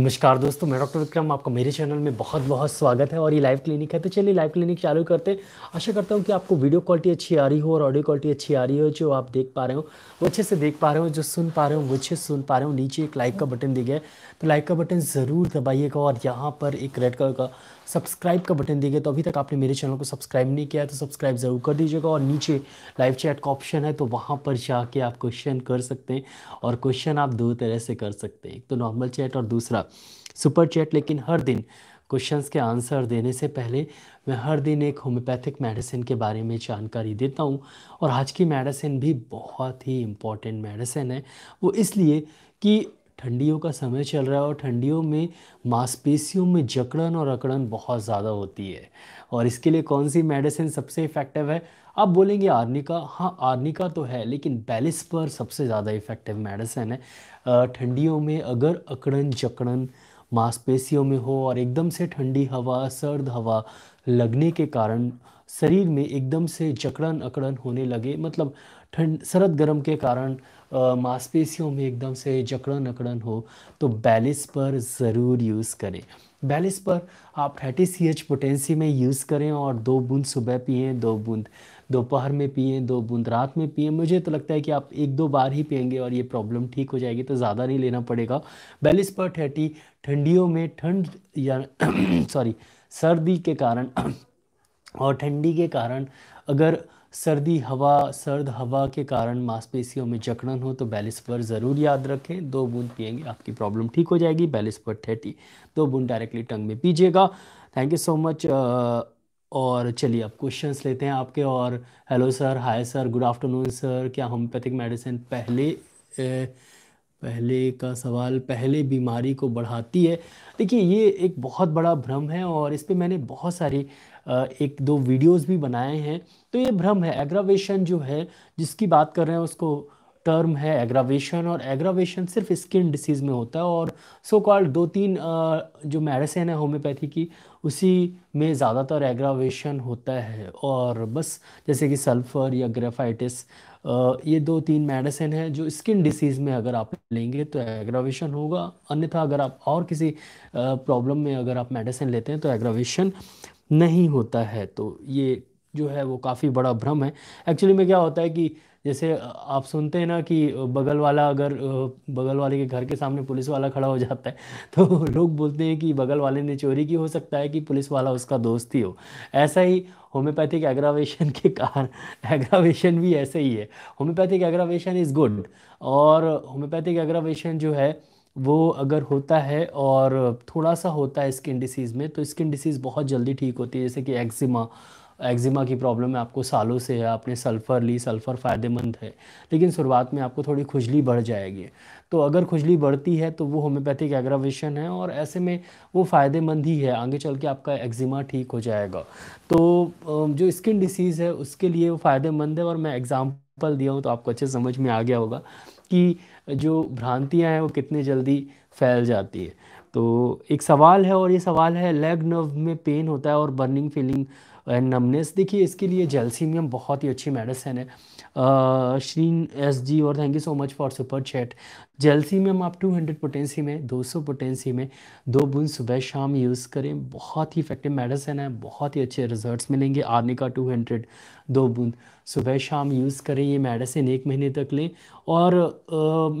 नमस्कार दोस्तों मैं डॉक्टर विक्रम आपका मेरे चैनल में बहुत बहुत स्वागत है और ये लाइव क्लिनिक है तो चलिए लाइव क्लिनिक चालू करते हैं आशा करता हूँ कि आपको वीडियो क्वालिटी अच्छी आ रही हो और ऑडियो क्वालिटी अच्छी आ रही हो जो आप देख पा रहे हो वो अच्छे से देख पा रहे हो जो सुन पा रहे हो वो अच्छे सुन पा रहे हो नीचे एक लाइक का बटन दिख गया तो लाइक का बटन ज़रूर दबाइएगा और यहाँ पर एक रेड कलर का सब्सक्राइब का बटन देंगे तो अभी तक आपने मेरे चैनल को सब्सक्राइब नहीं किया है तो सब्सक्राइब ज़रूर कर दीजिएगा और नीचे लाइव चैट का ऑप्शन है तो वहाँ पर जाके आप क्वेश्चन कर सकते हैं और क्वेश्चन आप दो तरह से कर सकते हैं एक तो नॉर्मल चैट और दूसरा सुपर चैट लेकिन हर दिन क्वेश्चंस के आंसर देने से पहले मैं हर दिन एक होम्योपैथिक मेडिसिन के बारे में जानकारी देता हूँ और आज की मेडिसिन भी बहुत ही इम्पॉर्टेंट मेडिसिन है वो इसलिए कि ठंडियों का समय चल रहा है और ठंडियों में मांसपेशियों में जकड़न और अकड़न बहुत ज़्यादा होती है और इसके लिए कौन सी मेडिसिन सबसे इफ़ेक्टिव है आप बोलेंगे आर्निका हाँ आर्निका तो है लेकिन बैलिस पर सबसे ज़्यादा इफ़ेक्टिव मेडिसिन है ठंडियों में अगर अकड़न जकड़न मांसपेशियों में हो और एकदम से ठंडी हवा सर्द हवा लगने के कारण शरीर में एकदम से जकड़न अकड़न होने लगे मतलब ठंड सरद गर्म के कारण मांसपेशियों में एकदम से जकड़न अकड़न हो तो बैलिस पर ज़रूर यूज़ करें बैलिस पर आप थर्टी सी एच पोटेंसी में यूज़ करें और दो बूंद सुबह पिए दो बूंद दोपहर में पिए दो बूंद रात में पिए मुझे तो लगता है कि आप एक दो बार ही पियेंगे और ये प्रॉब्लम ठीक हो जाएगी तो ज़्यादा नहीं लेना पड़ेगा बैलिस पर थर्टी ठंडियों में ठंड या सॉरी सर्दी के कारण और ठंडी के कारण अगर सर्दी हवा सर्द हवा के कारण मांसपेशियों में जकड़न हो तो पर ज़रूर याद रखें दो बूंद पिएंगे आपकी प्रॉब्लम ठीक हो जाएगी पर थर्टी दो बूंद डायरेक्टली टंग में पीजिएगा थैंक यू सो मच और चलिए अब क्वेश्चंस लेते हैं आपके और hello sir hi sir good afternoon sir क्या होम्योपैथिक मेडिसिन पहले ए, पहले का सवाल पहले बीमारी को बढ़ाती है देखिए ये एक बहुत बड़ा भ्रम है और इस पर मैंने बहुत सारी एक दो वीडियोस भी बनाए हैं तो ये भ्रम है एग्रावेशन जो है जिसकी बात कर रहे हैं उसको टर्म है एग्रावेशन और एग्रावेशन सिर्फ स्किन डिसीज़ में होता है और सो कॉल्ड दो तीन जो मेडिसिन है होम्योपैथी की उसी में ज़्यादातर एग्रावेशन होता है और बस जैसे कि सल्फ़र या ग्रेफाइटिस ये दो तीन मेडिसिन है जो स्किन डिसीज़ में अगर आप लेंगे तो एग्रावेशन होगा अन्यथा अगर आप और किसी प्रॉब्लम में अगर आप मेडिसिन लेते हैं तो एग्रावेशन नहीं होता है तो ये जो है वो काफ़ी बड़ा भ्रम है एक्चुअली में क्या होता है कि जैसे आप सुनते हैं ना कि बगल वाला अगर बगल वाले के घर के सामने पुलिस वाला खड़ा हो जाता है तो लोग बोलते हैं कि बगल वाले ने चोरी की हो सकता है कि पुलिस वाला उसका दोस्त ही हो ऐसा ही होम्योपैथिक एग्रावेशन के कारण एग्रावेशन भी ऐसे ही है होम्योपैथिक एग्रावेशन इज़ गुड और होम्योपैथिक एग्रावेशन जो है वो अगर होता है और थोड़ा सा होता है स्किन डिसीज़ में तो स्किन डिसीज़ बहुत जल्दी ठीक होती है जैसे कि एक्जिमा एक्जिमा की प्रॉब्लम है आपको सालों से है आपने सल्फ़र ली सल्फ़र फ़ायदेमंद है लेकिन शुरुआत में आपको थोड़ी खुजली बढ़ जाएगी तो अगर खुजली बढ़ती है तो वो होम्योपैथिक एग्रावेशन है और ऐसे में वो फ़ायदेमंद ही है आगे चल के आपका एक्जिमा ठीक हो जाएगा तो जो स्किन डिसीज़ है उसके लिए वो फ़ायदेमंद है और मैं एग्ज़ाम्पल दिया हूँ तो आपको अच्छे समझ में आ गया होगा कि जो भ्रांतियाँ हैं वो कितनी जल्दी फैल जाती है तो एक सवाल है और ये सवाल है लेग नर्व में पेन होता है और बर्निंग फीलिंग एंड नमनेस देखिए इसके लिए जेलसीमियम बहुत ही अच्छी मेडिसिन है श्रीन एस जी और thank you so much for super chat जेलसी में हम आप 200 पोटेंसी में 200 पोटेंसी में दो बूंद सुबह शाम यूज़ करें बहुत ही इफेक्टिव मेडिसिन है बहुत ही अच्छे रिजल्ट्स मिलेंगे टू 200 दो बूंद सुबह शाम यूज़ करें ये मेडिसिन एक महीने तक लें और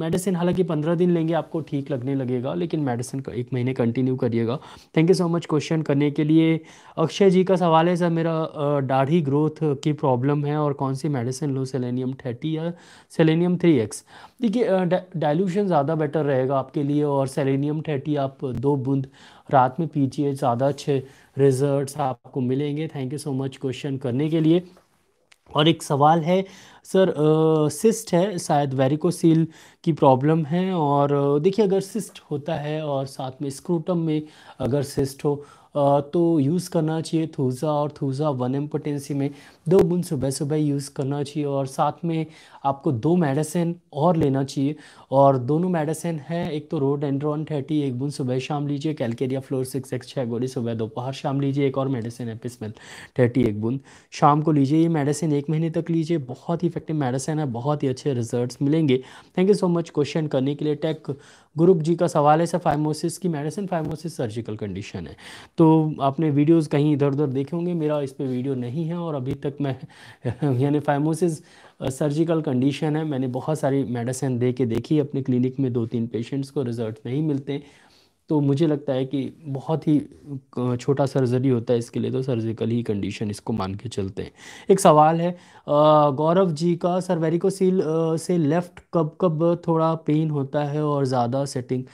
मेडिसिन हालांकि पंद्रह दिन लेंगे आपको ठीक लगने लगेगा लेकिन मेडिसिन का एक महीने कंटिन्यू करिएगा thank you so much question करने के लिए अक्षय जी का सवाल है सर मेरा दाढ़ी ग्रोथ की प्रॉब्लम है और कौन सी मेडिसिन लो सेलेनियम थर्टी या सेलेनियम थ्री एक्स देखिए डाइल्यूशन ज़्यादा बेटर रहेगा आपके लिए और सेलेनियम थर्टी आप दो बूंद रात में पीजिए ज़्यादा अच्छे रिजल्ट्स आपको मिलेंगे thank you so much question करने के लिए और एक सवाल है सर सिस्ट है शायद वेरिकोसील की प्रॉब्लम है और देखिए अगर सिस्ट होता है और साथ में स्क्रूटम में अगर सिस्ट हो तो यूज़ करना चाहिए थूज़ा और थूज़ा वन एम पोटेंसी में दो बूंद सुबह सुबह यूज़ करना चाहिए और साथ में आपको दो मेडिसिन और लेना चाहिए और दोनों मेडिसिन है एक तो रोड एंड्रॉन थर्टी एक बूंद सुबह शाम लीजिए कैलकेरिया फ्लोर सिक्स एक्स छः गोली सुबह दोपहर शाम लीजिए एक और मेडिसिन है पिस्मेल थर्टी एक बूंद शाम को लीजिए ये मेडिसिन एक महीने तक लीजिए बहुत ही इफेक्टिव मेडिसिन है बहुत ही अच्छे रिजल्ट मिलेंगे thank you so much question करने के लिए टेक ग्रुप जी का सवाल है सर फाइमोसिस की मेडिसिन फाइमोसिस सर्जिकल कंडीशन है तो आपने वीडियोज़ कहीं इधर उधर देखे होंगे मेरा इस पर वीडियो नहीं है और अभी तक तक मैं यानी फाइमोसिस सर्जिकल कंडीशन है मैंने बहुत सारी मेडिसिन दे के देखी अपने क्लिनिक में दो तीन पेशेंट्स को रिजल्ट नहीं मिलते तो मुझे लगता है कि बहुत ही छोटा सर्जरी होता है इसके लिए तो सर्जिकल ही कंडीशन इसको मान के चलते हैं एक सवाल है गौरव जी का सर वेरिकोसील से लेफ़्ट कब कब थोड़ा पेन होता है और ज़्यादा सेटिंग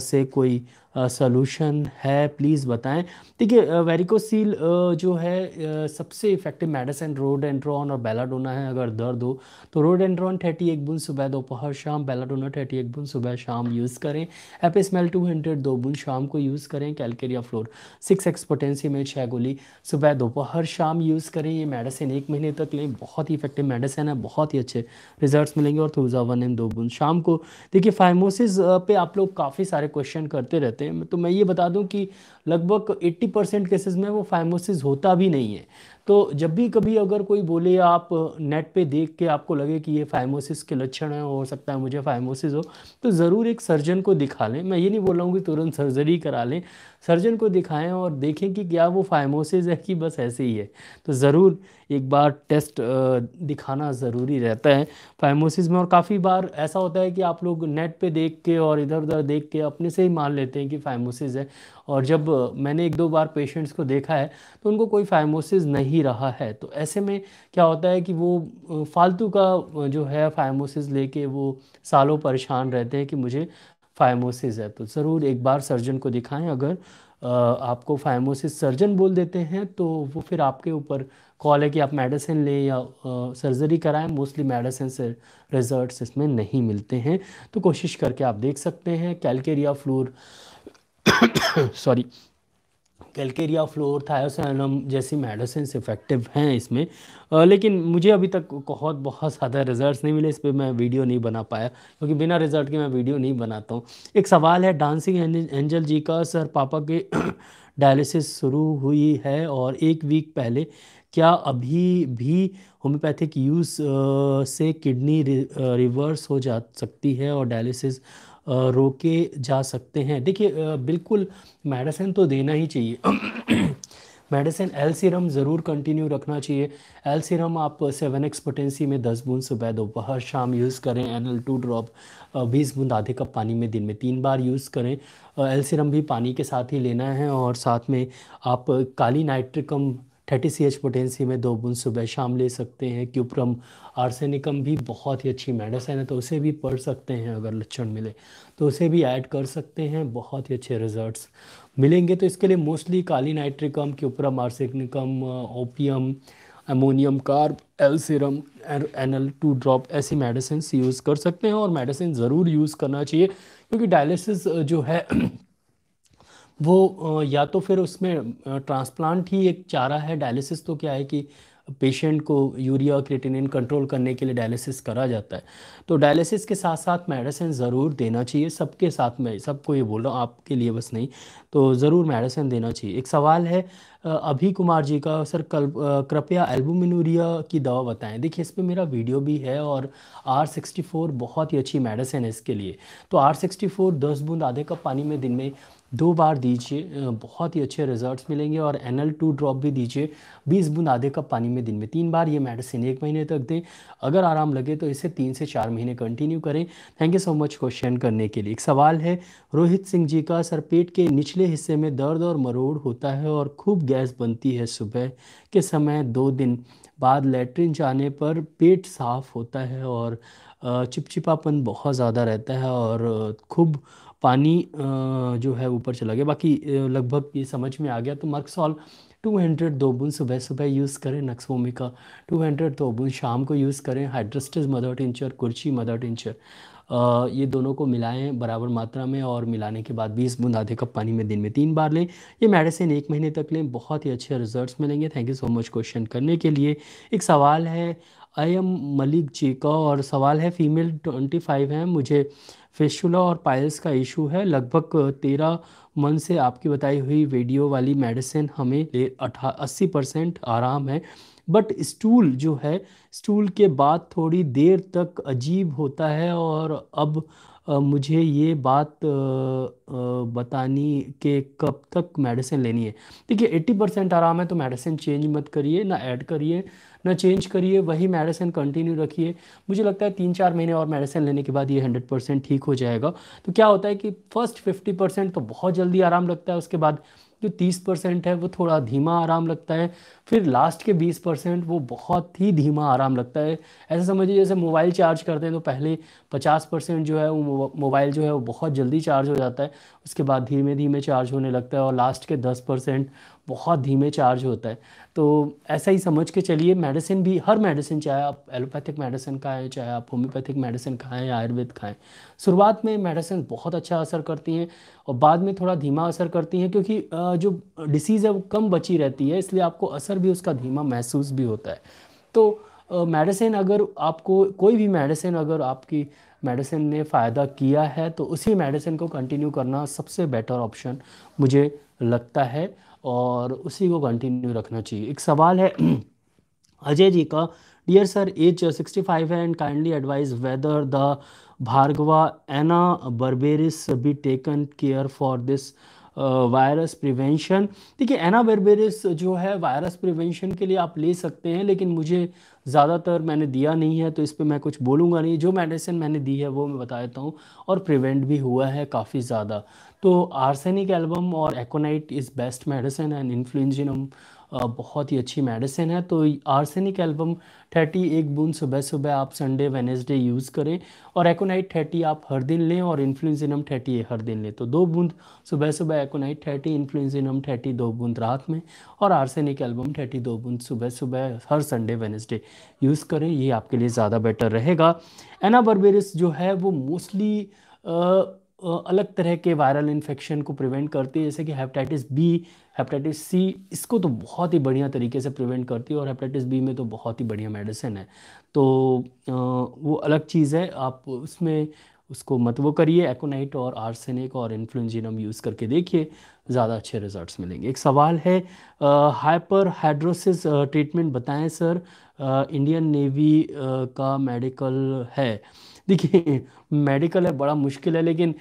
से कोई सोल्यूशन है प्लीज़ बताएं देखिए वेरिकोसील जो है सबसे इफेक्टिव मेडिसिन रोड एंड्रॉन और बेलाडोना है अगर दर्द हो तो रोड एंड्रॉन थर्टी एक बुन सुबह दोपहर शाम बेलाडोना थर्टी एक बुन सुबह शाम यूज़ करें एपिसमेल टू हंड्रेड दो बुन शाम को यूज़ करें calcarea fluor six x potency में छः गोली सुबह दोपहर शाम यूज़ करें ये मेडिसिन एक महीने तक लें बहुत ही इफेक्टिव मेडिसिन है बहुत ही अच्छे रिजल्ट मिलेंगे और थोजा वन एम दो बुन शाम को देखिए फाइमोसिस पे आप लोग काफ़ी सारे क्वेश्चन करते रहते होते हैं तो मैं ये बता दूं कि लगभग 80 परसेंट केसेज में वो फाइमोसिस होता भी नहीं है तो जब भी कभी अगर कोई बोले आप नेट पे देख के आपको लगे कि ये फाइमोसिस के लक्षण हैं हो सकता है मुझे फाइमोसिस हो तो ज़रूर एक सर्जन को दिखा लें मैं ये नहीं बोल रहा हूँ कि तुरंत सर्जरी करा लें सर्जन को दिखाएं और देखें कि क्या वो फाइमोसिस है कि बस ऐसे ही है तो ज़रूर एक बार टेस्ट दिखाना ज़रूरी रहता है फाइमोसिस में और काफ़ी बार ऐसा होता है कि आप लोग नेट पे देख के और इधर उधर देख के अपने से ही मान लेते हैं कि फाइमोसिस है और जब मैंने एक दो बार पेशेंट्स को देखा है तो उनको कोई फाइमोसिस नहीं रहा है तो ऐसे में क्या होता है कि वो फालतू का जो है फाइमोसिस लेके वो सालों परेशान रहते हैं कि मुझे फाइमोसिस है तो ज़रूर एक बार सर्जन को दिखाएं अगर आपको फाइमोसिस सर्जन बोल देते हैं तो वो फिर आपके ऊपर कॉल है कि आप मेडिसिन लें या सर्जरी कराएं मोस्टली मेडिसिन से रिजल्ट्स इसमें नहीं मिलते हैं तो कोशिश करके आप देख सकते हैं calcarea fluor sorry calcarea fluor thiosinaminum जैसी मेडिसिन इफेक्टिव हैं इसमें आ, लेकिन मुझे अभी तक बहुत बहुत ज़्यादा रिजल्ट्स नहीं मिले इस पर मैं वीडियो नहीं बना पाया क्योंकि बिना रिजल्ट के मैं वीडियो नहीं बनाता हूँ एक सवाल है डांसिंग एंजल जी का सर पापा के डायलिसिस शुरू हुई है और एक वीक पहले क्या अभी भी होम्योपैथिक यूज़ से किडनी रिवर्स हो जा सकती है और डायलिसिस रोके जा सकते हैं देखिए बिल्कुल मेडिसिन तो देना ही चाहिए मेडिसिन एल सीरम ज़रूर कंटिन्यू रखना चाहिए एल सीरम आप सेवन एक्स पोटेंसी में दस बूंद सुबह दोपहर शाम यूज़ करें एन एल टू ड्रॉप बीस बूंद आधे कप पानी में दिन में तीन बार यूज़ करें एल सीरम भी पानी के साथ ही लेना है और साथ में आप काली नाइट्रिकम फैटी सी एच पोटेंसी में दो बुन सुबह शाम ले सकते हैं क्यूप्रम आर्सेनिकम भी बहुत ही अच्छी मेडिसिन है तो उसे भी पढ़ सकते हैं अगर लक्षण मिले तो उसे भी ऐड कर सकते हैं बहुत ही अच्छे रिजल्ट्स मिलेंगे तो इसके लिए mostly kali nitricum cuprum arsenicum opium ammonium carb L serum N L two drop ऐसी मेडिसिन यूज़ कर सकते हैं और मेडिसिन ज़रूर यूज़ करना चाहिए क्योंकि डायलिसिस जो है वो या तो फिर उसमें ट्रांसप्लांट ही एक चारा है डायलिसिस तो क्या है कि पेशेंट को यूरिया और क्रिटिनिन कंट्रोल करने के लिए डायलिसिस करा जाता है तो डायलिसिस के साथ साथ मेडिसिन ज़रूर देना चाहिए सबके साथ में सबको ये बोल रहा हूँ आपके लिए बस नहीं तो ज़रूर मेडिसिन देना चाहिए एक सवाल है अभी कुमार जी का सर कल कृपया एल्बुमिनूरिया की दवा बताएं देखिए इस पर मेरा वीडियो भी है और आर सिक्सटी फोर बहुत ही अच्छी मेडिसिन है इसके लिए तो आर सिक्सटी फोर दस बूंद आधे कप पानी में दिन में दो बार दीजिए बहुत ही अच्छे रिजल्ट्स मिलेंगे और एन एल टू ड्रॉप भी दीजिए बीस बूंद आधे कप पानी में दिन में तीन बार ये मेडिसिन एक महीने तक दें अगर आराम लगे तो इसे तीन से चार महीने कंटिन्यू करें thank you so much question करने के लिए एक सवाल है रोहित सिंह जी का सर पेट के निचले हिस्से में दर्द और मरोड़ होता है और खूब गैस बनती है सुबह के समय दो दिन बाद लेटरिन जाने पर पेट साफ होता है और चिपचिपापन बहुत ज़्यादा रहता है और खूब पानी जो है ऊपर चला गया बाकी लगभग ये समझ में आ गया तो मर्कसॉल 200 दो बूंद सुबह सुबह यूज़ करें नक्सोमी का 200 दो बूंद शाम को यूज़ करें हाइड्रस्टिस मदर टिंचर कुर्ची मदर टिंचर ये दोनों को मिलाएं बराबर मात्रा में और मिलाने के बाद 20 बूंद आधे कप पानी में दिन में तीन बार लें ये मेडिसिन एक महीने तक लें बहुत ही अच्छे रिजल्ट्स मिलेंगे thank you so much question करने के लिए एक सवाल है आई एम मलिक जी का और सवाल है फीमेल ट्वेंटी फाइव है मुझे फेशुला और पायल्स का इशू है लगभग तेरह मन से आपकी बताई हुई वीडियो वाली मेडिसिन हमें अठा अस्सी परसेंट आराम है बट स्टूल जो है स्टूल के बाद थोड़ी देर तक अजीब होता है और अब मुझे ये बात बतानी के कब तक मेडिसिन लेनी है देखिए 80 परसेंट आराम है तो मेडिसिन चेंज मत करिए ना ऐड करिए ना चेंज करिए वही मेडिसिन कंटिन्यू रखिए मुझे लगता है तीन चार महीने और मेडिसिन लेने के बाद ये हंड्रेड परसेंट ठीक हो जाएगा तो क्या होता है कि फर्स्ट फिफ्टी परसेंट तो बहुत जल्दी आराम लगता है उसके बाद जो तीस परसेंट है वो थोड़ा धीमा आराम लगता है फिर लास्ट के बीस परसेंट वो बहुत ही धीमा आराम लगता है ऐसा समझिए जैसे मोबाइल चार्ज करते हैं तो पहले पचास परसेंट जो है वो मोबाइल जो है वो बहुत जल्दी चार्ज हो जाता है उसके बाद धीमे धीमे चार्ज होने लगता है और लास्ट के दस परसेंट बहुत धीमे चार्ज होता है तो ऐसा ही समझ के चलिए मेडिसिन भी हर मेडिसिन चाहे आप एलोपैथिक मेडिसिन खाएँ चाहे आप होम्योपैथिक मेडिसिन खाएँ आयुर्वेद खाएँ शुरुआत में मेडिसिन बहुत अच्छा असर करती हैं और बाद में थोड़ा धीमा असर करती हैं क्योंकि जो डिसीज़ है वो कम बची रहती है इसलिए आपको असर भी उसका धीमा महसूस भी होता है तो मेडिसिन अगर आपको कोई भी मेडिसिन अगर आपकी मेडिसिन ने फ़ायदा किया है तो उसी मेडिसिन को कंटिन्यू करना सबसे बेटर ऑप्शन मुझे लगता है और उसी को कंटिन्यू रखना चाहिए एक सवाल है अजय जी का डियर सर एज 65 है and kindly advise whether the Bhargava ana berberis be taken care for this virus prevention देखिए एना बर्बेरिस जो है वायरस प्रिवेंशन के लिए आप ले सकते हैं लेकिन मुझे ज़्यादातर मैंने दिया नहीं है तो इस पर मैं कुछ बोलूँगा नहीं जो मेडिसिन मैंने दी है वो मैं बता देता हूँ और प्रिवेंट भी हुआ है काफ़ी ज़्यादा तो आर्सेनिक एल्बम और aconite is best medicine and influenzinum बहुत ही अच्छी मेडिसिन है तो आर्सेनिक एल्बम थर्टी एक बूंद सुबह सुबह आप संडे वेनेसडे यूज़ करें और एकोनाइट थर्टी आप हर दिन लें और इन्फ्लुएंजिनम थर्टी हर दिन लें तो दो बूंद सुबह सुबह एकोनाइट थर्टी इन्फ्लुएंजिनम थर्टी दो बूंद रात में और आर्सेनिक एल्बम थर्टी दो बूंद सुबह सुबह हर संडे वेनेसडे यूज़ करें ये आपके लिए ज़्यादा बेटर रहेगा एना बर्बेरिस जो है वो मोस्टली अलग तरह के वायरल इन्फेक्शन को प्रिवेंट करती है जैसे कि हेपेटाइटिस बी हेपेटाइटिस सी इसको तो बहुत ही बढ़िया तरीके से प्रिवेंट करती है और हेपेटाइटिस बी में तो बहुत ही बढ़िया मेडिसिन है तो वो अलग चीज़ है आप उसमें उसको मत वो करिए एकोनाइट और आर्सेनिक और इन्फ्लुजिनम यूज़ करके देखिए ज़्यादा अच्छे रिजल्ट्स मिलेंगे एक सवाल है हाइपर हाइड्रोसिस ट्रीटमेंट बताएं सर आ, इंडियन नेवी आ, का मेडिकल है देखिए मेडिकल है बड़ा मुश्किल है लेकिन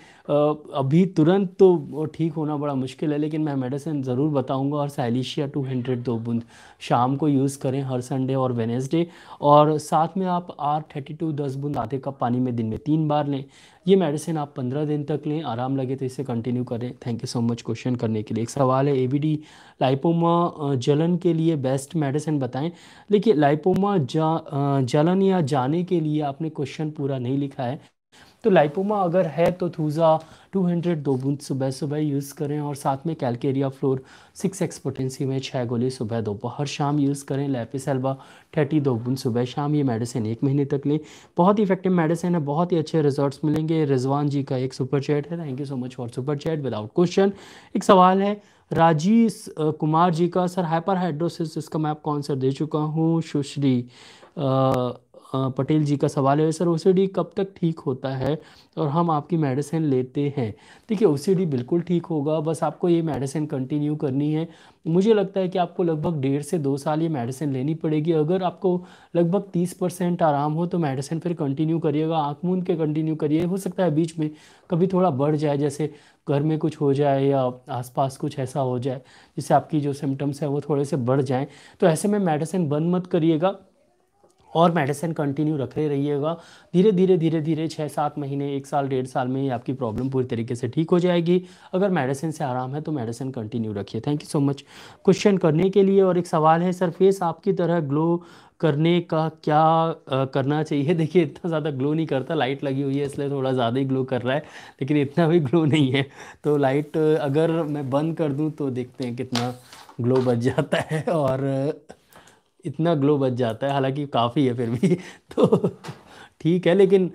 अभी तुरंत तो ठीक होना बड़ा मुश्किल है लेकिन मैं मेडिसिन ज़रूर बताऊंगा और साइलिशिया टू हंड्रेड दो बूंद शाम को यूज़ करें हर संडे और वेनेसडे और साथ में आप आर थर्टी टू दस बूंद आधे कप पानी में दिन में तीन बार लें ये मेडिसिन आप पंद्रह दिन तक लें आराम लगे तो इसे कंटिन्यू करें thank you so much question करने के लिए एक सवाल है ए बी डी लाइपोमा जलन के लिए बेस्ट मेडिसिन बताएं देखिए लाइपोमा जा जलन या जाने के लिए आपने क्वेश्चन पूरा नहीं लिखा है तो लाइपोमा अगर है तो थूज़ा 200 दो बूंद सुबह सुबह यूज़ करें और साथ में calcarea fluor six x potency में छः गोली सुबह दोपहर शाम यूज़ करें लेपिस एल्बा थर्टी दो बूंद सुबह शाम ये मेडिसिन एक महीने तक लें बहुत ही इफेक्टिव मेडिसिन है बहुत ही अच्छे रिजल्ट मिलेंगे रिजवान जी का एक सुपर चैट है thank you so much for super chat without question एक सवाल है राजीव कुमार जी का सर हाइपर हाइड्रोसिस इसका मैं आप कॉन्सर दे चुका हूँ सुश्री पटेल जी का सवाल है सर ओ कब तक ठीक होता है और हम आपकी मेडिसिन लेते हैं देखिए ओ बिल्कुल ठीक होगा बस आपको ये मेडिसिन कंटिन्यू करनी है मुझे लगता है कि आपको लगभग डेढ़ से दो साल ये मेडिसिन लेनी पड़ेगी अगर आपको लगभग तीस परसेंट आराम हो तो मेडिसिन फिर कंटिन्यू करिएगा आँख मूंद के कंटिन्यू करिए हो सकता है बीच में कभी थोड़ा बढ़ जाए जैसे घर में कुछ हो जाए या आसपास कुछ ऐसा हो जाए जिससे आपकी जो सिम्टम्स हैं वो थोड़े से बढ़ जाएँ तो ऐसे में मेडिसिन बंद मत करिएगा और मेडिसिन कंटिन्यू रखते रहिएगा धीरे धीरे धीरे धीरे छः सात महीने एक साल डेढ़ साल में ही आपकी प्रॉब्लम पूरी तरीके से ठीक हो जाएगी अगर मेडिसिन से आराम है तो मेडिसिन कंटिन्यू रखिए thank you so much question करने के लिए और एक सवाल है सर फेस आपकी तरह ग्लो करने का क्या आ, करना चाहिए देखिए इतना ज़्यादा ग्लो नहीं करता लाइट लगी हुई है इसलिए थोड़ा ज़्यादा ही ग्लो कर रहा है लेकिन इतना भी ग्लो नहीं है तो लाइट अगर मैं बंद कर दूँ तो देखते हैं कितना ग्लो बच जाता है और इतना ग्लो बच जाता है हालांकि काफ़ी है फिर भी तो ठीक है लेकिन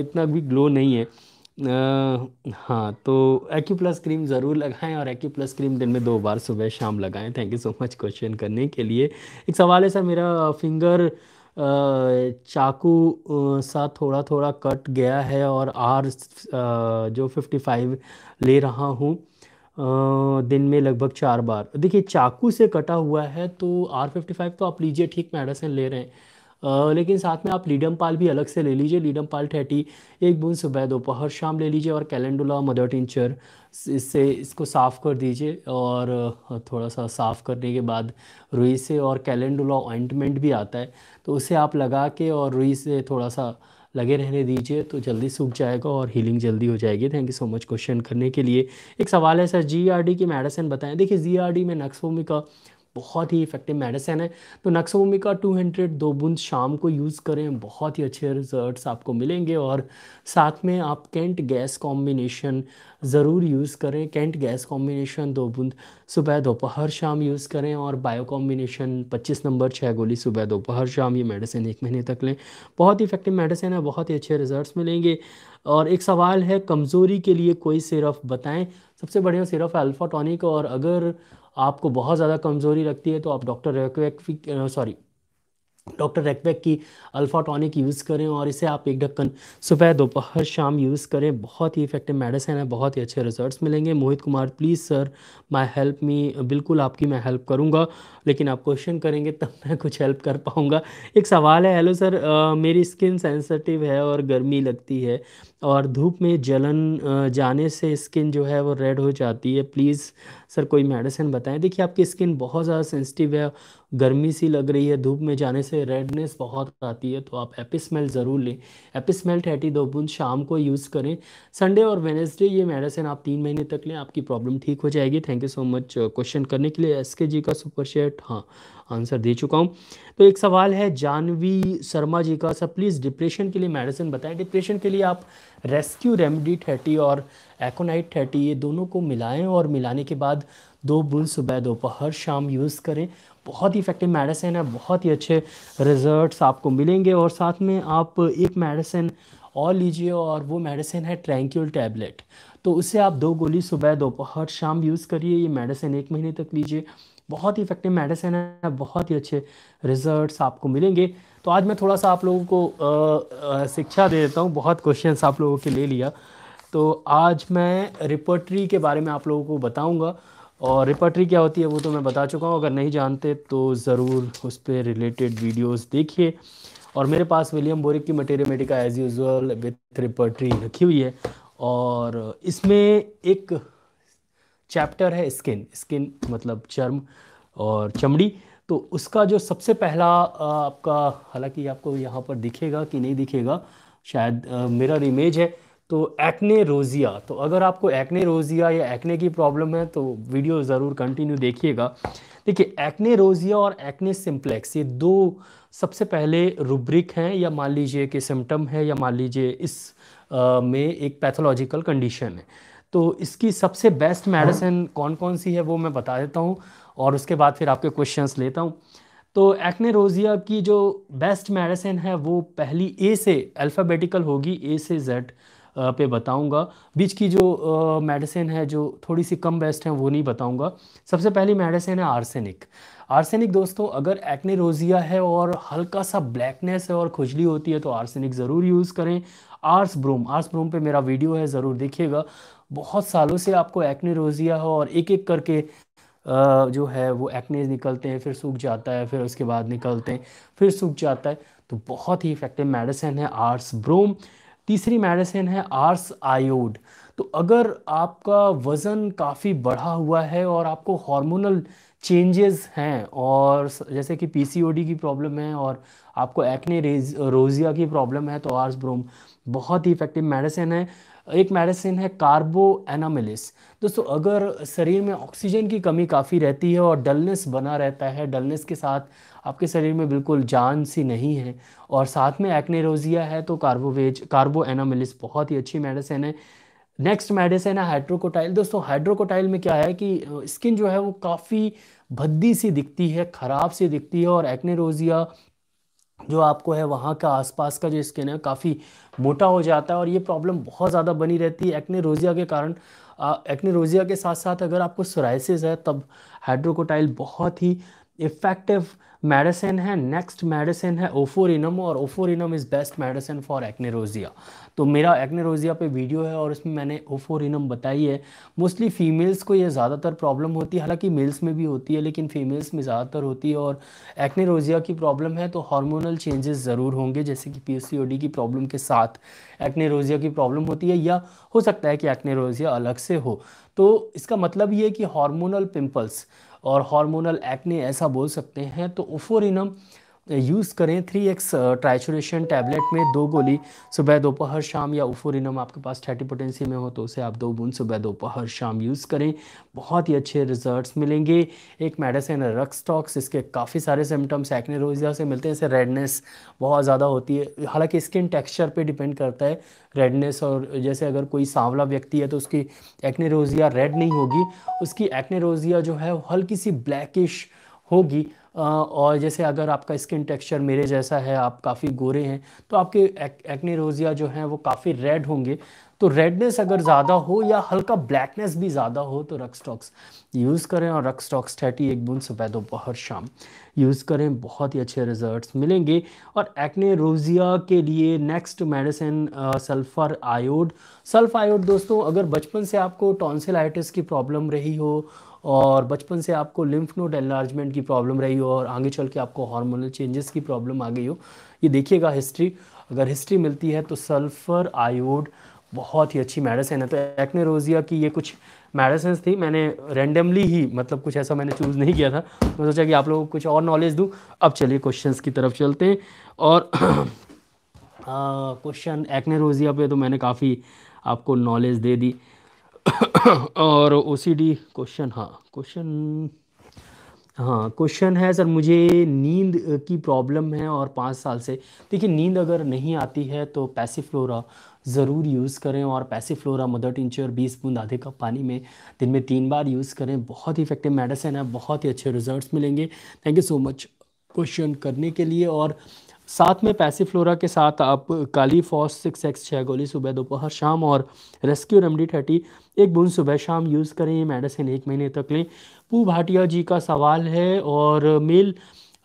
इतना भी ग्लो नहीं है आ, हाँ तो एक्यू प्लस क्रीम ज़रूर लगाएं और एक्यू प्लस क्रीम दिन में दो बार सुबह शाम लगाएं thank you so much question करने के लिए एक सवाल है सर मेरा फिंगर चाकू सा थोड़ा थोड़ा कट गया है और आर जो 55 ले रहा हूँ दिन में लगभग चार बार देखिए चाकू से कटा हुआ है तो आर फिफ्टी फाइव तो आप लीजिए ठीक मेडिसिन ले रहे हैं आ, लेकिन साथ में आप लीडम पाल भी अलग से ले लीजिए लीडम पाल ठेटी एक बूंद सुबह दोपहर शाम ले लीजिए और कैलेंडुला मदर टिंचर इससे इसको साफ़ कर दीजिए और थोड़ा सा साफ़ करने के बाद रुई से और कैलेंडुला ऑइंटमेंट भी आता है तो उसे आप लगा के और रुई से थोड़ा सा लगे रहने दीजिए तो जल्दी सूख जाएगा और हीलिंग जल्दी हो जाएगी thank you so much question करने के लिए एक सवाल है सर जी आर डी की मेडिसिन बताएं देखिए जी आर डी में नक्सोमिका का बहुत ही इफेक्टिव मेडिसिन है तो नक्सोमिका 200 दो बूंद शाम को यूज़ करें बहुत ही अच्छे रिजल्ट्स आपको मिलेंगे और साथ में आप कैंट गैस कॉम्बिनेशन ज़रूर यूज़ करें कैंट गैस कॉम्बिनेशन दो बूंद सुबह दोपहर शाम यूज़ करें और बायो कॉम्बिनेशन पच्चीस नंबर छः गोली सुबह दोपहर शाम ये मेडिसिन एक महीने तक लें बहुत ही इफेक्टिव मेडिसिन है बहुत ही अच्छे रिजल्ट मिलेंगे और एक सवाल है कमज़ोरी के लिए कोई सिर्फ बताएं सबसे बढ़िया सिर्फ अल्फ़ा टॉनिक और अगर आपको बहुत ज़्यादा कमज़ोरी लगती है तो आप doctor Reckeweg sorry doctor Reckeweg की अल्फ़ा टॉनिक यूज़ करें और इसे आप एक ढक्कन सुबह दोपहर शाम यूज़ करें बहुत ही इफेक्टिव मेडिसिन है बहुत ही अच्छे रिजल्ट्स मिलेंगे Mohit Kumar please sir my help me बिल्कुल आपकी मैं हेल्प करूँगा लेकिन आप क्वेश्चन करेंगे तब मैं कुछ हेल्प कर पाऊँगा एक सवाल है हेलो सर आ, मेरी स्किन सेंसिटिव है और गर्मी लगती है और धूप में जलन जाने से स्किन जो है वो रेड हो जाती है प्लीज़ सर कोई मेडिसिन बताएं देखिए आपकी स्किन बहुत ज़्यादा सेंसिटिव है गर्मी सी लग रही है धूप में जाने से रेडनेस बहुत आती है तो आप एपिसमेल ज़रूर लें एपिसमेल ठेटी दो बूंद शाम को यूज़ करें संडे और वेनेसडे ये मेडिसिन आप तीन महीने तक लें आपकी प्रॉब्लम ठीक हो जाएगी thank you so much question करने के लिए एस का सुपर शेट हाँ आंसर दे चुका हूँ तो एक सवाल है जानवी शर्मा जी का सर प्लीज़ डिप्रेशन के लिए मेडिसिन बताएं डिप्रेशन के लिए आप रेस्क्यू रेमडी थर्टी और एकोनाइट थर्टी ये दोनों को मिलाएं और मिलाने के बाद दो बुन सुबह दोपहर शाम यूज़ करें बहुत ही इफेक्टिव मेडिसिन है बहुत ही अच्छे रिजल्ट्स आपको मिलेंगे और साथ में आप एक मेडिसिन और लीजिए और वो मेडिसिन है ट्रैंक्यूल टैबलेट तो उसे आप दो गोली सुबह दोपहर शाम यूज़ करिए ये मेडिसिन एक महीने तक लीजिए बहुत ही इफेक्टिव मेडिसिन है बहुत ही अच्छे रिजल्ट्स आपको मिलेंगे तो आज मैं थोड़ा सा आप लोगों को शिक्षा दे देता हूँ बहुत क्वेश्चन आप लोगों के ले लिया तो आज मैं रिपोर्टरी के बारे में आप लोगों को बताऊँगा और रिपोर्टरी क्या होती है वो तो मैं बता चुका हूँ अगर नहीं जानते तो ज़रूर उस पर रिलेटेड वीडियोस देखिए और मेरे पास विलियम बोरिक की materia medica as usual with repertory रखी हुई है और इसमें एक चैप्टर है स्किन स्किन मतलब चर्म और चमड़ी तो उसका जो सबसे पहला आपका हालांकि आपको यहाँ पर दिखेगा कि नहीं दिखेगा शायद मिरर इमेज है तो एक्ने रोज़िया तो अगर आपको एक्ने रोज़िया या एक्ने की प्रॉब्लम है तो वीडियो ज़रूर कंटिन्यू देखिएगा देखिए एक्ने रोज़िया और एक्ने सिम्प्लेक्स ये दो सबसे पहले रूब्रिक हैं या मान लीजिए कि सिम्टम है या मान लीजिए इस आ, में एक पैथोलॉजिकल कंडीशन है तो इसकी सबसे बेस्ट मेडिसिन कौन कौन सी है वो मैं बता देता हूँ और उसके बाद फिर आपके क्वेश्चंस लेता हूँ तो एक्ने रोजिया की जो बेस्ट मेडिसिन है वो पहली ए से अल्फ़ाबेटिकल होगी ए से जेड पे बताऊंगा बीच की जो मेडिसिन है जो थोड़ी सी कम बेस्ट है वो नहीं बताऊंगा सबसे पहली मेडिसिन है आर्सेनिक आर्सेनिक दोस्तों अगर एक्ने रोजिया है और हल्का सा ब्लैकनेस है और खुजली होती है तो आर्सेनिक ज़रूर यूज़ करें आर्स ब्रोम आर्स ब्रोम पे मेरा वीडियो है ज़रूर देखिएगा बहुत सालों से आपको एक्ने रोजिया हो और एक एक करके जो है वो एक्नेज निकलते हैं फिर सूख जाता है फिर उसके बाद निकलते हैं फिर सूख जाता है तो बहुत ही इफेक्टिव मेडिसिन है आर्स ब्रोम तीसरी मेडिसिन है आर्स आयोड तो अगर आपका वज़न काफ़ी बढ़ा हुआ है और आपको हार्मोनल चेंजेस हैं और जैसे कि पीसीओडी की प्रॉब्लम है और आपको एक्ने रोज़िया की प्रॉब्लम है तो आर्स ब्रोम बहुत ही इफेक्टिव मेडिसिन है एक मेडिसिन है कार्बो एनामिलिस दोस्तों अगर शरीर में ऑक्सीजन की कमी काफ़ी रहती है और डलनेस बना रहता है डलनेस के साथ आपके शरीर में बिल्कुल जान सी नहीं है और साथ में एक्नेरोजिया है तो कार्बोवेज कार्बो एनामिलिस बहुत ही अच्छी मेडिसिन है नेक्स्ट मेडिसिन है हाइड्रोकोटाइल दोस्तों हाइड्रोकोटाइल में क्या है कि स्किन जो है वो काफ़ी भद्दी सी दिखती है ख़राब सी दिखती है और एक्नेरोजिया जो आपको है वहाँ का आसपास का जो स्किन है काफ़ी मोटा हो जाता है और ये प्रॉब्लम बहुत ज़्यादा बनी रहती है एक्ने रोजिया के कारण एक्ने रोजिया के साथ साथ अगर आपको सोराइसिस है तब हाइड्रोकोटाइल बहुत ही इफ़ेक्टिव मेडिसिन है नेक्स्ट मेडिसिन है ओफोरिनम और oophorinum is best medicine for acne rosacea तो मेरा एक्नेरोजिया पे वीडियो है और उसमें मैंने ओफोरिनम बताई है मोस्टली फीमेल्स को ये ज़्यादातर प्रॉब्लम होती है हालांकि मेल्स में भी होती है लेकिन फीमेल्स में ज़्यादातर होती है और एक्नेरोजिया की प्रॉब्लम है तो हार्मोनल चेंजेस ज़रूर होंगे जैसे कि पी की प्रॉब्लम के साथ एक्नेरोजिया की प्रॉब्लम होती है या हो सकता है कि एक्नेरोजिया अलग से हो तो इसका मतलब ये है कि हार्मोनल पिम्पल्स और हार्मोनल एक्ने ऐसा बोल सकते हैं तो ओफोरिनम यूज़ करें थ्री एक्स ट्राइचुरेशन टैबलेट में दो गोली सुबह दोपहर शाम या उफोरिनम आपके पास थर्टी पोटेंसी में हो तो उसे आप दो बूंद सुबह दोपहर शाम यूज़ करें बहुत ही अच्छे रिजल्ट्स मिलेंगे एक मेडिसिन है रक्स टॉक्स इसके काफ़ी सारे सिम्टम्स एक्नेरोजिया से मिलते हैं इसे रेडनेस बहुत ज़्यादा होती है हालांकि स्किन टेक्स्चर पर डिपेंड करता है रेडनेस और जैसे अगर कोई सांवला व्यक्ति है तो उसकी एक्नेरोजिया रेड नहीं होगी उसकी एक्नेरोजिया जो है हल्की सी ब्लैकिश होगी और जैसे अगर आपका स्किन टेक्सचर मेरे जैसा है आप काफ़ी गोरे हैं तो आपके एक्ने रोज़िया जो हैं वो काफ़ी रेड होंगे तो रेडनेस अगर ज़्यादा हो या हल्का ब्लैकनेस भी ज़्यादा हो तो रक्स टॉक्स यूज़ करें और रक्स टॉक्स थर्टी एक बुन सुबह दोपहर शाम यूज़ करें बहुत ही अच्छे रिजल्ट्स मिलेंगे और एक्ने रोज़िया के लिए next medicine sulphur iod sulph iod दोस्तों अगर बचपन से आपको टॉन्सिलाइटिस की प्रॉब्लम रही हो और बचपन से आपको लिम्फ नोड एनलार्जमेंट की प्रॉब्लम रही हो और आगे चल के आपको हार्मोनल चेंजेस की प्रॉब्लम आ गई हो ये देखिएगा हिस्ट्री अगर हिस्ट्री मिलती है तो सल्फ़र आयोड बहुत ही अच्छी मेडिसिन है तो एक्नेरोजिया की ये कुछ मेडिसिन थी मैंने रेंडमली ही मतलब कुछ ऐसा मैंने चूज़ नहीं किया था मैं सोचा कि आप लोगों को कुछ और नॉलेज दूँ अब चलिए क्वेश्चन की तरफ चलते हैं और क्वेश्चन एक्नेरोजिया पे तो मैंने काफ़ी आपको नॉलेज दे दी और ओ सी डी क्वेश्चन हाँ क्वेश्चन हाँ क्वेश्चन है सर मुझे नींद की प्रॉब्लम है और पाँच साल से देखिए नींद अगर नहीं आती है तो पैसिफ्लोरा ज़रूर यूज़ करें और पैसिफ्लोरा मदर टिंचर बीस बूंद आधे कप पानी में दिन में तीन बार यूज़ करें बहुत ही इफेक्टिव मेडिसिन है बहुत ही अच्छे रिजल्ट्स मिलेंगे thank you so much question करने के लिए और साथ में पैसिफ्लोरा के साथ आप काली फॉस सिक्स एक्स छः गोली सुबह दोपहर शाम और रेस्क्यू रेमडी थर्टी एक बूंद सुबह शाम यूज़ करें ये मेडिसिन एक महीने तक लें पू भाटिया जी का सवाल है और मेल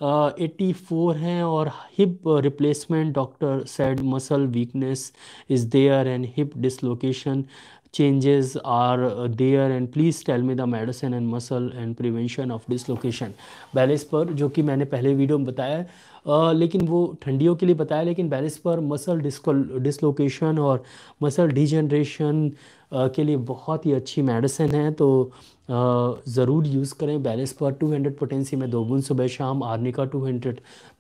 एट्टी फोर हैं और hip replacement doctor said muscle weakness is there and hip dislocation changes are there and please tell me the medicine and muscle and prevention of dislocation balance पर जो कि मैंने पहले वीडियो में बताया है लेकिन वो ठंडियों के लिए बताया लेकिन बैलिस पर मसल डिसलोकेशन और मसल डिजनरेशन के लिए बहुत ही अच्छी मेडिसिन है तो ज़रूर यूज़ करें बैलिस पर 200 हंड्रेड पोटेंसी में दो बुन सुबह शाम आर्निका 200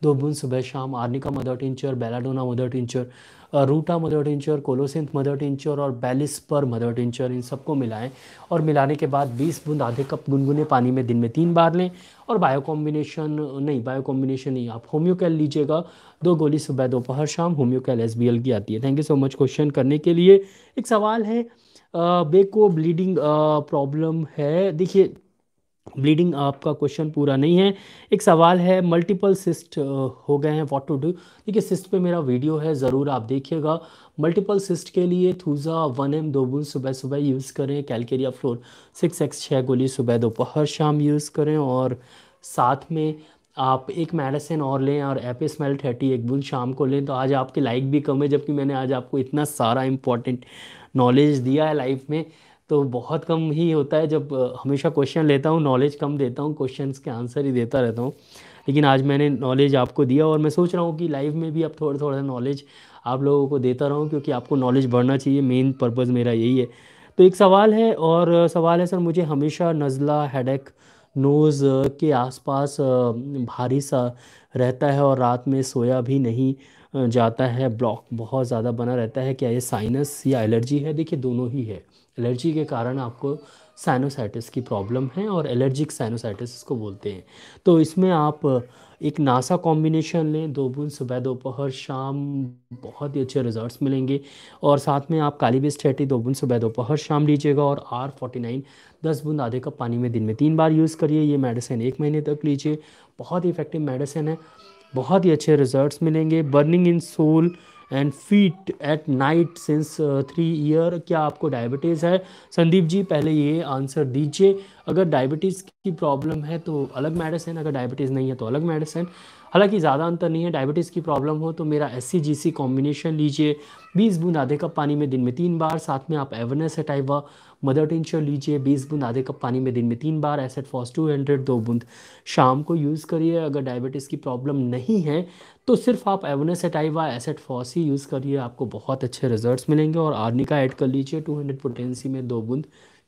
दो बुन सुबह शाम arnica mother tincture belladonna mother tincture ruta mother tincture colocynth mother tincture और बैलिस पर मदर टिंचर इन सबको मिलाएं और मिलाने के बाद 20 बूंद आधे कप गुनगुने पानी में दिन में तीन बार लें और बायो कॉम्बिनेशन नहीं बायो कॉम्बिनेशन नहीं आप होम्योकैल लीजिएगा दो गोली सुबह दोपहर शाम होम्योकैल एस की आती है thank you so much question करने के लिए एक सवाल है बेको ब्लीडिंग प्रॉब्लम है देखिए ब्लीडिंग आपका क्वेश्चन पूरा नहीं है एक सवाल है मल्टीपल सिस्ट हो गए हैं व्हाट टू डू देखिए सिस्ट पे मेरा वीडियो है ज़रूर आप देखिएगा मल्टीपल सिस्ट के लिए थूज़ा वन एम दो बुल सुबह सुबह यूज़ करें कैलकेरिया फ्लोर सिक्स एक्स छः गोली सुबह दोपहर शाम यूज़ करें और साथ में आप एक मेडिसिन और लें और एपी स्मेल थर्टी एक बूंद शाम को लें तो आज आपके लाइक भी कम है जबकि मैंने आज आपको इतना सारा इंपॉर्टेंट नॉलेज दिया है लाइफ में तो बहुत कम ही होता है जब हमेशा क्वेश्चन लेता हूँ नॉलेज कम देता हूँ क्वेश्चन के आंसर ही देता रहता हूँ लेकिन आज मैंने नॉलेज आपको दिया और मैं सोच रहा हूँ कि लाइफ में भी अब थोड़ा थोड़ा नॉलेज आप लोगों को देता रहूँ क्योंकि आपको नॉलेज बढ़ना चाहिए मेन पर्पज़ मेरा यही है तो एक सवाल है और सवाल है सर मुझे हमेशा नज़ला हेडेक नोज़ के आसपास भारी सा रहता है और रात में सोया भी नहीं जाता है ब्लॉक बहुत ज़्यादा बना रहता है क्या ये साइनस या एलर्जी है देखिए दोनों ही है एलर्जी के कारण आपको साइनोसाइटिस की प्रॉब्लम है और एलर्जिक साइनोसाइटिस इसको बोलते हैं तो इसमें आप एक नासा कॉम्बिनेशन लें दो बूंद सुबह दोपहर शाम बहुत ही अच्छे रिजल्ट्स मिलेंगे और साथ में आप काली बेस्ट ठेटी दो बुन सुबह दोपहर शाम लीजिएगा और आर फोर्टी नाइन दस बूंद आधे कप पानी में दिन में तीन बार यूज़ करिए ये मेडिसिन एक महीने तक लीजिए बहुत ही इफेक्टिव मेडिसिन है बहुत ही अच्छे रिजल्ट मिलेंगे burning in sole and feet at night since three year क्या आपको डायबिटीज़ है संदीप जी पहले ये आंसर दीजिए अगर डायबिटीज़ की प्रॉब्लम है तो अलग मेडिसिन अगर डायबिटीज़ नहीं है तो अलग मेडिसिन हालांकि ज़्यादा अंतर नहीं है डायबिटीज़ की प्रॉब्लम हो तो मेरा एस सी कॉम्बिनेशन लीजिए बीस बूंद आधे कप पानी में दिन में तीन बार साथ में आप एवनेस एटाइवा मदर टेंचर लीजिए बीस बूंद आधे कप पानी में दिन में तीन बार एसेट फॉस टू हंड्रेड दो बूंद शाम को यूज़ करिए अगर डायबिटीज़ की प्रॉब्लम नहीं है तो सिर्फ आप एवनेस एटाइवा एसेट फॉस ही यूज़ करिए आपको बहुत अच्छे रिजल्ट मिलेंगे और आर्निका ऐड कर लीजिए टू हंड्रेड पोटेंसी में दो बूंद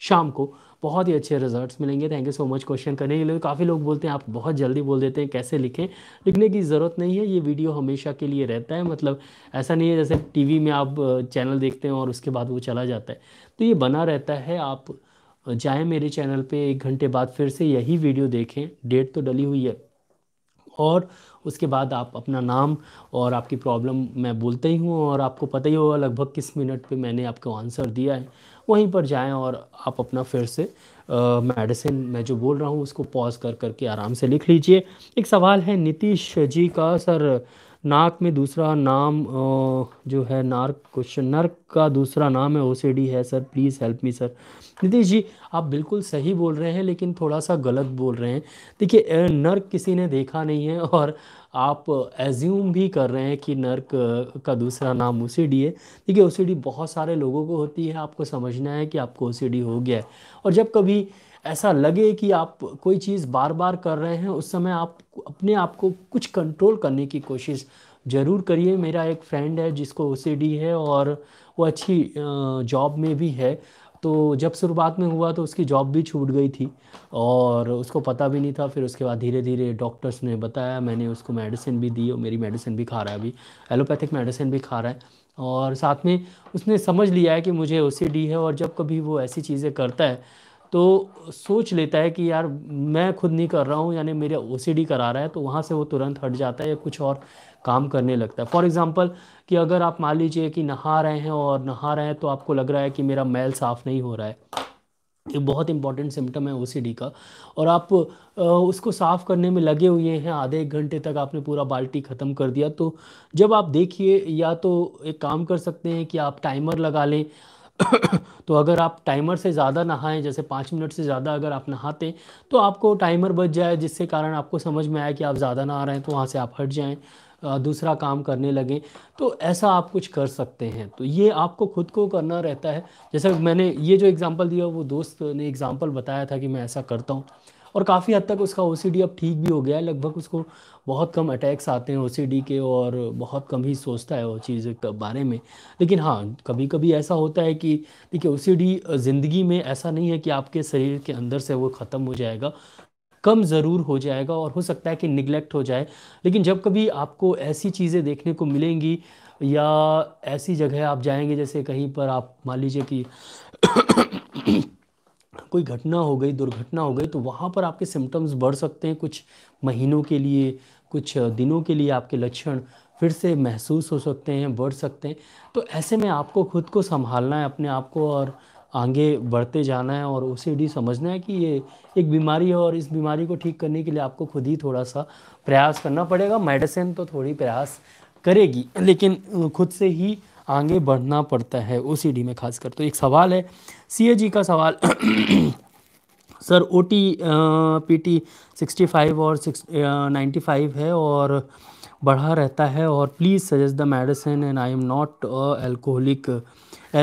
शाम को बहुत ही अच्छे रिजल्ट्स मिलेंगे thank you so much question करने के लिए काफ़ी लोग बोलते हैं आप बहुत जल्दी बोल देते हैं कैसे लिखें लिखने की ज़रूरत नहीं है ये वीडियो हमेशा के लिए रहता है मतलब ऐसा नहीं है जैसे टीवी में आप चैनल देखते हैं और उसके बाद वो चला जाता है तो ये बना रहता है आप जाएँ मेरे चैनल पर एक घंटे बाद फिर से यही वीडियो देखें डेट तो डली हुई है और उसके बाद आप अपना नाम और आपकी प्रॉब्लम मैं बोलते ही हूँ और आपको पता ही होगा लगभग किस मिनट पे मैंने आपको आंसर दिया है वहीं पर जाएं और आप अपना फिर से मेडिसिन मैं जो बोल रहा हूँ उसको पॉज कर करके आराम से लिख लीजिए एक सवाल है नीतीश जी का सर नाक में दूसरा नाम जो है नार्क क्वेश्चन नर्क का दूसरा नाम है ओसीडी है sir please help me sir Nitish ji आप बिल्कुल सही बोल रहे हैं लेकिन थोड़ा सा गलत बोल रहे हैं देखिए नर्क किसी ने देखा नहीं है और आप एज्यूम भी कर रहे हैं कि नर्क का दूसरा नाम ओ सी डी है देखिए ओ सी डी बहुत सारे लोगों को होती है आपको समझना है कि आपको ओ सी डी हो गया है और जब कभी ऐसा लगे कि आप कोई चीज़ बार बार कर रहे हैं उस समय आप अपने आप को कुछ कंट्रोल करने की कोशिश ज़रूर करिए मेरा एक फ्रेंड है जिसको ओ सी डी है और वो अच्छी जॉब में भी है तो जब शुरुआत में हुआ तो उसकी जॉब भी छूट गई थी और उसको पता भी नहीं था फिर उसके बाद धीरे धीरे डॉक्टर्स ने बताया मैंने उसको मेडिसिन भी दी और मेरी मेडिसिन भी खा रहा है अभी एलोपैथिक मेडिसिन भी खा रहा है और साथ में उसने समझ लिया है कि मुझे ओ है और जब कभी वो ऐसी चीज़ें करता है तो सोच लेता है कि यार मैं खुद नहीं कर रहा हूँ यानी मेरे ओ करा रहा है तो वहाँ से वो तुरंत हट जाता है या कुछ और काम करने लगता है फॉर एग्ज़ाम्पल कि अगर आप मान लीजिए कि नहा रहे हैं और नहा रहे हैं तो आपको लग रहा है कि मेरा मैल साफ़ नहीं हो रहा है ये बहुत इंपॉर्टेंट सिम्टम है ओसीडी का और आप उसको साफ़ करने में लगे हुए हैं आधे एक घंटे तक आपने पूरा बाल्टी ख़त्म कर दिया तो जब आप देखिए या तो एक काम कर सकते हैं कि आप टाइमर लगा लें तो अगर आप टाइमर से ज़्यादा नहाएं जैसे पाँच मिनट से ज़्यादा अगर आप नहाते तो आपको टाइमर बच जाए जिसके कारण आपको समझ में आया कि आप ज़्यादा नहा रहे हैं तो वहाँ से आप हट जाएँ दूसरा काम करने लगें तो ऐसा आप कुछ कर सकते हैं तो ये आपको खुद को करना रहता है जैसे मैंने ये जो एग्ज़ाम्पल दिया वो दोस्त ने एग्ज़ाम्पल बताया था कि मैं ऐसा करता हूँ और काफ़ी हद तक उसका ओ अब ठीक भी हो गया है लगभग उसको बहुत कम अटैक्स आते हैं ओ के और बहुत कम ही सोचता है वो चीज़ के बारे में लेकिन हाँ कभी कभी ऐसा होता है कि देखिए ओ ज़िंदगी में ऐसा नहीं है कि आपके शरीर के अंदर से वो ख़त्म हो जाएगा कम ज़रूर हो जाएगा और हो सकता है कि निगलेक्ट हो जाए लेकिन जब कभी आपको ऐसी चीज़ें देखने को मिलेंगी या ऐसी जगह आप जाएंगे जैसे कहीं पर आप मान लीजिए कि कोई घटना हो गई दुर्घटना हो गई तो वहाँ पर आपके सिम्टम्स बढ़ सकते हैं कुछ महीनों के लिए कुछ दिनों के लिए आपके लक्षण फिर से महसूस हो सकते हैं बढ़ सकते हैं तो ऐसे में आपको खुद को संभालना है अपने आप को और आगे बढ़ते जाना है और ओ समझना है कि ये एक बीमारी है और इस बीमारी को ठीक करने के लिए आपको खुद ही थोड़ा सा प्रयास करना पड़ेगा मेडिसिन तो थोड़ी प्रयास करेगी लेकिन खुद से ही आगे बढ़ना पड़ता है ओ में खासकर तो एक सवाल है सी का सवाल sir O T P T sixty five और सिक्स नाइन्टी फाइव है और बढ़ा रहता है और please suggest the medicine and I am not alcoholic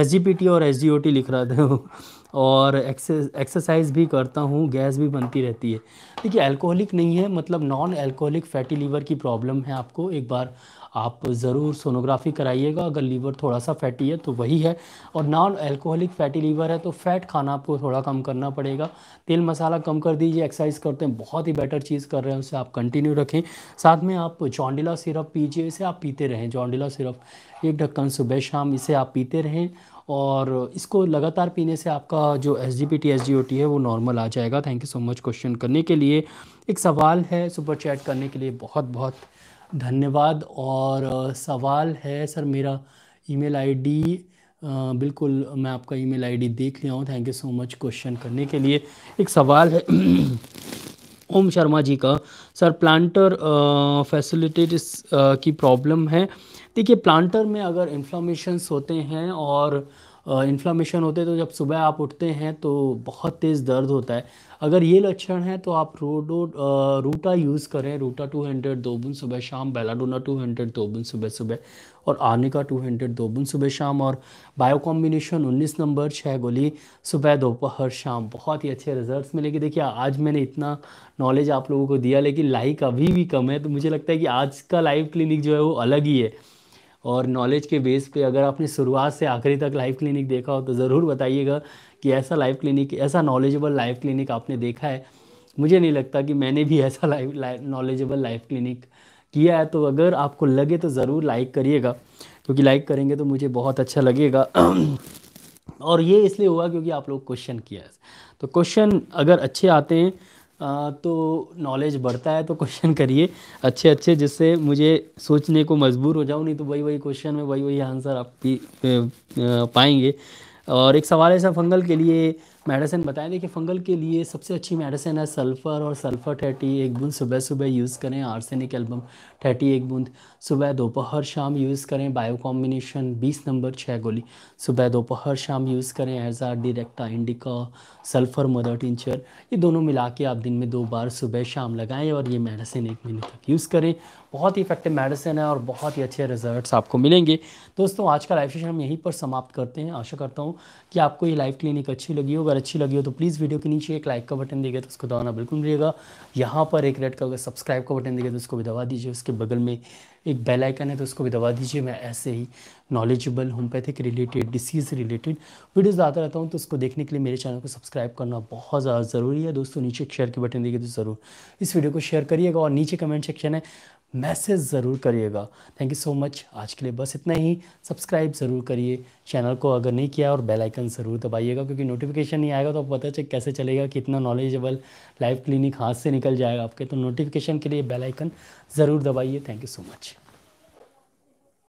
S और एस लिख रहा था और एक्सरसाइज भी करता हूँ गैस भी बनती रहती है देखिए अल्कोहलिक नहीं है मतलब नॉन अल्कोहलिक फैटी लीवर की प्रॉब्लम है आपको एक बार आप ज़रूर सोनोग्राफी कराइएगा अगर लीवर थोड़ा सा फैटी है तो वही है और नॉन एल्कोहलिक फैटी लीवर है तो फैट खाना आपको थोड़ा कम करना पड़ेगा तेल मसाला कम कर दीजिए एक्सरसाइज करते हैं बहुत ही बेटर चीज़ कर रहे हैं उसे आप कंटिन्यू रखें साथ में आप जॉन्डिला सिरप पीजिए इसे आप पीते रहें जॉन्डिला सिरप एक ढक्कन सुबह शाम इसे आप पीते रहें और इसको लगातार पीने से आपका जो S G P T S G O T है वो नॉर्मल आ जाएगा thank you so much question करने के लिए एक सवाल है सुपर चैट करने के लिए बहुत बहुत धन्यवाद और सवाल है सर मेरा ईमेल आईडी बिल्कुल मैं आपका ईमेल आईडी देख लिया हूँ thank you so much question करने के लिए एक सवाल है ओम शर्मा जी का सर प्लांटर फैसिलिटेटिस की प्रॉब्लम है देखिए प्लांटर में अगर इन्फ्लामेशंस होते हैं और इन्फ्लामेशन होते हैं तो जब सुबह आप उठते हैं तो बहुत तेज़ दर्द होता है अगर ये लक्षण है तो आप रोडो रूटा यूज़ करें रूटा 200 दोबुन सुबह शाम बेलाडोना 200 दोबुन सुबह सुबह और आर्निका 200 दोबुन सुबह शाम और बायो कॉम्बिनेशन उन्नीस नंबर छः गोली सुबह दोपहर शाम बहुत ही अच्छे रिजल्ट मिलेंगे देखिए आज मैंने इतना नॉलेज आप लोगों को दिया लेकिन लाइक अभी भी कम है तो मुझे लगता है कि आज का लाइव क्लिनिक जो है वो अलग ही है और नॉलेज के बेस पे अगर आपने शुरुआत से आखिरी तक लाइव क्लिनिक देखा हो तो ज़रूर बताइएगा कि ऐसा लाइव क्लिनिक ऐसा नॉलेजेबल लाइव क्लिनिक आपने देखा है मुझे नहीं लगता कि मैंने भी ऐसा लाइव नॉलेजेबल लाइव क्लिनिक किया है तो अगर आपको लगे तो ज़रूर लाइक करिएगा क्योंकि लाइक करेंगे तो मुझे बहुत अच्छा लगेगा और ये इसलिए हुआ क्योंकि आप लोग क्वेश्चन किया है तो क्वेश्चन अगर अच्छे आते हैं तो नॉलेज बढ़ता है तो क्वेश्चन करिए अच्छे अच्छे जिससे मुझे सोचने को मजबूर हो जाऊँ नहीं तो वही वही क्वेश्चन में वही वही आंसर आप भी पाएंगे और एक सवाल है सर फंगल के लिए मेडिसिन बताएं देखिए फंगल के लिए सबसे अच्छी मेडिसिन है सल्फ़र और सल्फ़र थर्टी एक बूंद सुबह सुबह यूज़ करें आर्सेनिक एल्बम थर्टी एक बूंद सुबह दोपहर शाम यूज़ करें बायो कॉम्बिनेशन बीस नंबर छः गोली सुबह दोपहर शाम यूज़ करें azadirachta indica sulphur mother tincture ये दोनों मिला के आप दिन में दो बार सुबह शाम लगाएं और ये मेडिसिन एक महीने तक यूज़ करें बहुत ही इफेक्टिव मेडिसिन है और बहुत ही अच्छे रिजल्ट आपको मिलेंगे दोस्तों आज का लाइव सेशन हम यहीं पर समाप्त करते हैं आशा करता हूँ कि आपको ये लाइव क्लिनिक अच्छी लगी हो अगर अच्छी लगी हो तो प्लीज़ वीडियो के नीचे एक लाइक का बटन देगा तो उसको दबाना बिल्कुल मिलेगा यहाँ पर एक रेड का अगर सब्सक्राइब का बटन देगा तो उसको भी दबा दीजिए उसके बगल में एक बेल आइकन है तो उसको भी दबा दीजिए मैं ऐसे ही knowledgeable homeopathic related disease related videos आता रहता हूँ तो उसको देखने के लिए मेरे चैनल को सब्सक्राइब करना बहुत ज़्यादा ज़रूरी है दोस्तों नीचे शेयर के बटन देखिए तो ज़रूर इस वीडियो को शेयर करिएगा और नीचे कमेंट सेक्शन है मैसेज ज़रूर करिएगा थैंक यू सो मच आज के लिए बस इतना ही सब्सक्राइब ज़रूर करिए चैनल को अगर नहीं किया और बेल आइकन ज़रूर दबाइएगा क्योंकि नोटिफिकेशन नहीं आएगा तो आप पता चल कैसे चलेगा कि इतना नॉलेजेबल लाइव क्लिनिक हाथ से निकल जाएगा आपके तो नोटिफिकेशन के लिए बेल आइकन ज़रूर दबाइए थैंक यू सो मच